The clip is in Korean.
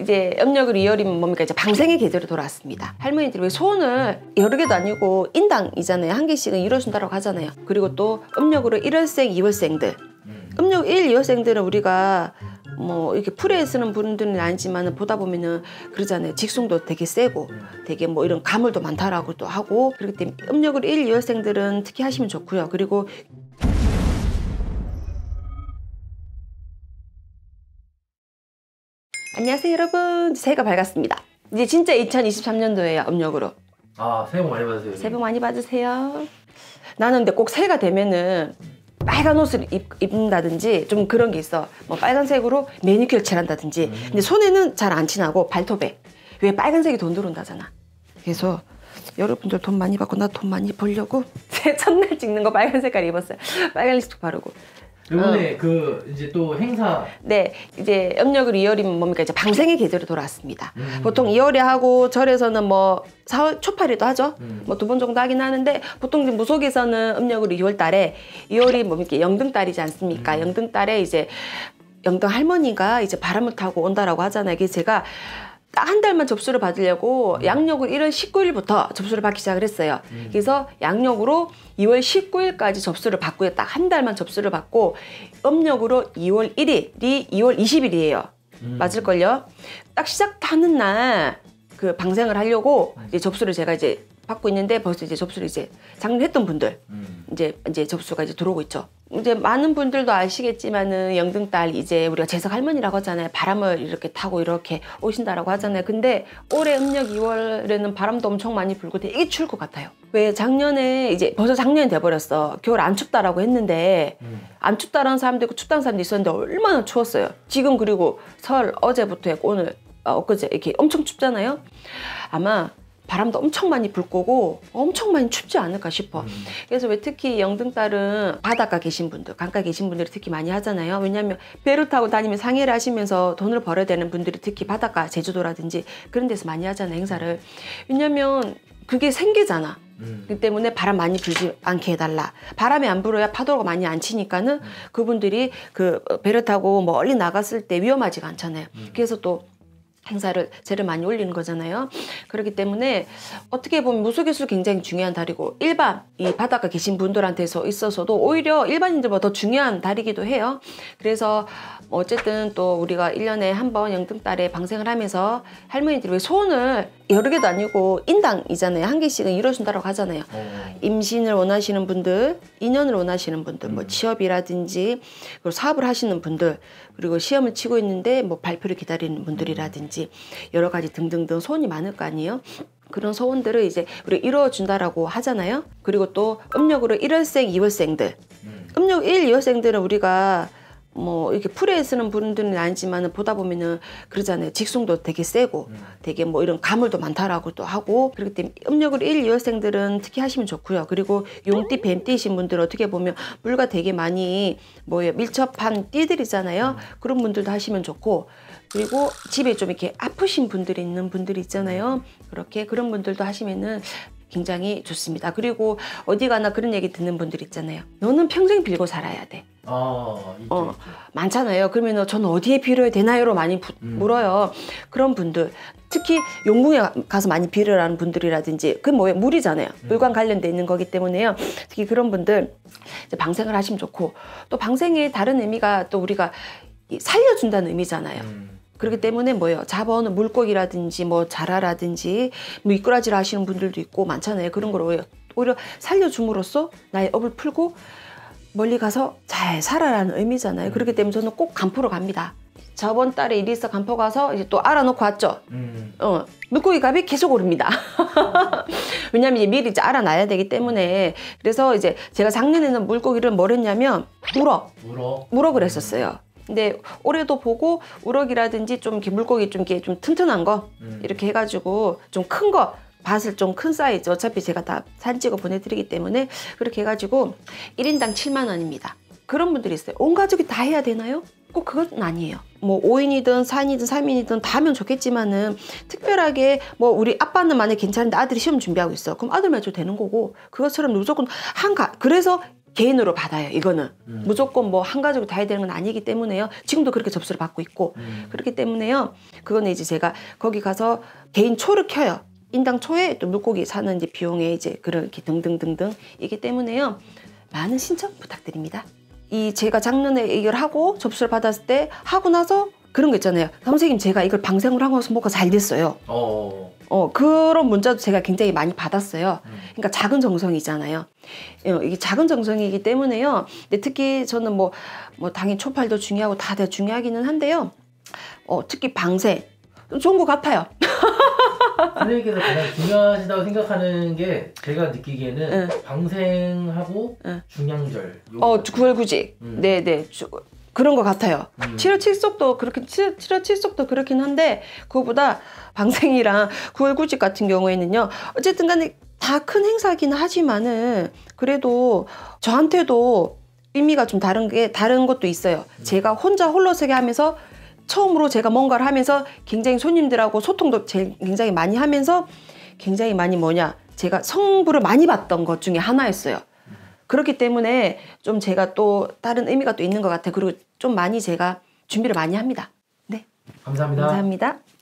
이제 음력으로 2월이면 뭡니까 이제 방생의 계절이 돌아왔습니다. 할머니들이 왜소을 여러 개도 아니고 인당이잖아요. 한 개씩은 이루어준다고 하잖아요. 그리고 또 음력으로 1월생, 2월생들. 음. 음력 1, 2월생들은 우리가 뭐 이렇게 풀에 쓰는 분들은 아니지만 보다 보면은 그러잖아요. 직송도 되게 세고 되게 뭐 이런 가물도 많다라고 또 하고 그렇기 때문에 음력으로 1, 2월생들은 특히 하시면 좋고요. 그리고 안녕하세요 여러분 새해가 밝았습니다 이제 진짜 2023년도에요 음력으로아 새해 복 많이 받으세요 새해 복 많이 받으세요 나는 근데 꼭 새해가 되면은 빨간 옷을 입, 입는다든지 좀 그런 게 있어 뭐 빨간색으로 매니큐어 칠한다든지 음. 근데 손에는 잘 안 친하고 발톱에 왜 빨간색이 돈 들어온다잖아 그래서 여러분들 돈 많이 받고 나 돈 많이 벌려고 새 첫날 찍는 거 빨간 색깔 입었어요 빨간 립스틱 바르고 이번에 어. 그 이제 또 행사 네 이제 음력으이 2월이면 뭡니까 이제 방생의 계절이 돌아왔습니다. 음. 보통 이월에 하고 절에서는 뭐 4월 초파리도 하죠. 음. 뭐두 번 정도 하긴 하는데 보통 이제 무속에서는 음력으로 2월달에 2월이 뭡니까 영등달이지 않습니까? 음. 영등달에 이제 영등 할머니가 이제 바람을 타고 온다라고 하잖아요. 이게 제가 딱한 달만 접수를 받으려고 음. 양력으로 1월 19일부터 접수를 받기 시작을 했어요. 음. 그래서 양력으로 2월 19일까지 접수를 받고요. 딱 한 달만 접수를 받고 음력으로 2월 1일이 2월 20일이에요. 음. 맞을걸요? 딱 시작하는 날 그 방생을 하려고 음. 이제 접수를 제가 이제 받고 있는데 벌써 이제 접수를 이제 작년했던 에 분들 음. 이제 이제 접수가 이제 들어오고 있죠. 이제 많은 분들도 아시겠지만은 영등딸 이제 우리가 재석 할머니라고 하잖아요. 바람을 이렇게 타고 이렇게 오신다라고 하잖아요. 근데 올해 음력 2월에는 바람도 엄청 많이 불고 되게 추울 것 같아요. 왜 작년에 이제 벌써 작년이 돼버렸어. 겨울 안 춥다라고 했는데 안 춥다라는 사람도 있고 춥다는 사람도 있었는데 얼마나 추웠어요. 지금 그리고 설 어제부터 오늘 어, 엊그제 이렇게 엄청 춥잖아요. 아마 바람도 엄청 많이 불 거고 엄청 많이 춥지 않을까 싶어 음. 그래서 왜 특히 영등딸은 바닷가 계신 분들 강가 계신 분들이 특히 많이 하잖아요 왜냐하면 배를 타고 다니면 상해를 하시면서 돈을 벌어야 되는 분들이 특히 바닷가 제주도라든지 그런 데서 많이 하잖아 요 행사를 왜냐면 그게 생기잖아 음. 그 때문에 바람 많이 불지 않게 해달라. 바람이 안 불어야 파도가 많이 안 치니까는 음. 그분들이 그 배를 타고 멀리 나갔을 때 위험하지가 않잖아요. 음. 그래서 또 행사를 제일 많이 올리는 거잖아요. 그렇기 때문에 어떻게 보면 무속예술 굉장히 중요한 달이고 일반 이 바닷가 계신 분들한테서 있어서도 오히려 일반인들보다 더 중요한 달이기도 해요. 그래서 뭐 어쨌든 또 우리가 일년에 한번 영등달에 방생을 하면서 할머니들이 왜손을 여러 개도 아니고 인당이잖아요. 한 개씩은 이루어준다고 하잖아요. 어. 임신을 원하시는 분들, 인연을 원하시는 분들, 뭐 음. 취업이라든지 그리고 사업을 하시는 분들, 그리고 시험을 치고 있는데 뭐 발표를 기다리는 분들이라든지 여러가지 여러가지 등등등 소원이 많을 거 아니에요 그런 소원들을 이제 우리 이루어준다라고 하잖아요 그리고 또 음력으로 1월생 2월생들 음. 음력 1, 2월생들은 우리가 뭐 이렇게 풀에 쓰는 분들은 아니지만 보다 보면은 그러잖아요. 직송도 되게 세고 음. 되게 뭐 이런 가물도 많다라고 또 하고 그렇기 때문에 음력을 1, 2월생들은 특히 하시면 좋고요. 그리고 용띠, 뱀띠이신 분들은 어떻게 보면 물과 되게 많이 뭐 밀접한 띠들이잖아요. 음. 그런 분들도 하시면 좋고 그리고 집에 좀 이렇게 아프신 분들이 있는 분들 있잖아요. 그렇게 그런 분들도 하시면은 굉장히 좋습니다. 그리고 어디 가나 그런 얘기 듣는 분들 있잖아요. 너는 평생 빌고 살아야 돼. 아, 어, 많잖아요. 그러면 저는 어디에 빌어야 되나요?로 많이 부, 음. 물어요. 그런 분들 특히 용궁에 가서 많이 빌으라는 분들이라든지 그건 뭐예요? 물이잖아요. 음. 물과 관련돼 있는 거기 때문에요. 특히 그런 분들 이제 방생을 하시면 좋고 또 방생의 다른 의미가 또 우리가 살려준다는 의미잖아요. 음. 그렇기 때문에 뭐예요? 자본 물고기라든지 뭐 자라라든지 뭐 미꾸라지를 하시는 분들도 있고 많잖아요. 그런 걸 오히려 살려줌으로써 나의 업을 풀고 멀리 가서 잘 살아라는 의미잖아요. 그렇기 때문에 저는 꼭 간포로 갑니다. 저번 달에 일이 있어 간포 가서 이제 또 알아놓고 왔죠. 음. 어, 물고기 값이 계속 오릅니다. 왜냐면 이제 미리 이제 알아놔야 되기 때문에 그래서 이제 제가 작년에는 물고기를 뭘 했냐면 물어 물어 물어 그랬었어요. 근데 올해도 보고 우럭이라든지 좀 이렇게 물고기 좀 이렇게 좀 튼튼한 거 음. 이렇게 해가지고 좀 큰 거 밭을 좀 큰 사이즈 어차피 제가 다산 찍어 보내드리기 때문에 그렇게 해가지고 1인당 7만 원입니다. 그런 분들이 있어요. 온 가족이 다 해야 되나요? 꼭 그건 아니에요. 뭐 5인이든 4인이든 3인이든 다 하면 좋겠지만은 특별하게 뭐 우리 아빠는 만약 괜찮은데 아들이 시험 준비하고 있어. 그럼 아들만 해도 되는 거고 그것처럼 무조건 한 가 그래서 개인으로 받아요. 이거는 음. 무조건 뭐 한 가지로 다 해야 되는 건 아니기 때문에요. 지금도 그렇게 접수를 받고 있고 음. 그렇기 때문에요. 그거는 이제 제가 거기 가서 개인 초를 켜요. 인당 초에 또 물고기 사는 이제 비용에 이제 그렇게 등등등등 이기 때문에요. 많은 신청 부탁드립니다. 이 제가 작년에 이걸 하고 접수를 받았을 때 하고 나서 그런 거 있잖아요. 선생님 제가 이걸 방생을 하고 나서 뭐가 잘 됐어요. 어. 어, 어. 어, 그런 문자도 제가 굉장히 많이 받았어요. 음. 그러니까 작은 정성이잖아요. 예, 이게 작은 정성이기 때문에요. 근데 특히 저는 뭐, 뭐, 당연히 초팔도 중요하고 다다 중요하기는 한데요. 어, 특히 방세. 좋은 것 같아요. 선생님께서 가장 중요하시다고 생각하는 게 제가 느끼기에는 응. 예. 방생하고 응. 예. 중양절. 어, 9월 9일. 응. 네, 네. 그런 것 같아요. 음. 치료 칠속도 그렇게 치, 치료 칠속도 그렇긴 한데 그거보다 방생이랑 구월 9집 같은 경우에는요. 어쨌든 간에 다 큰 행사긴 하지만은 그래도 저한테도 의미가 좀 다른 게 다른 것도 있어요. 음. 제가 혼자 홀로 서게 하면서 처음으로 제가 뭔가를 하면서 굉장히 손님들하고 소통도 제일 굉장히 많이 하면서 굉장히 많이 뭐냐 제가 성부를 많이 봤던 것 중에 하나였어요. 그렇기 때문에 좀 제가 또 다른 의미가 또 있는 것 같아요. 그리고 좀 많이 제가 준비를 많이 합니다. 네. 감사합니다. 감사합니다.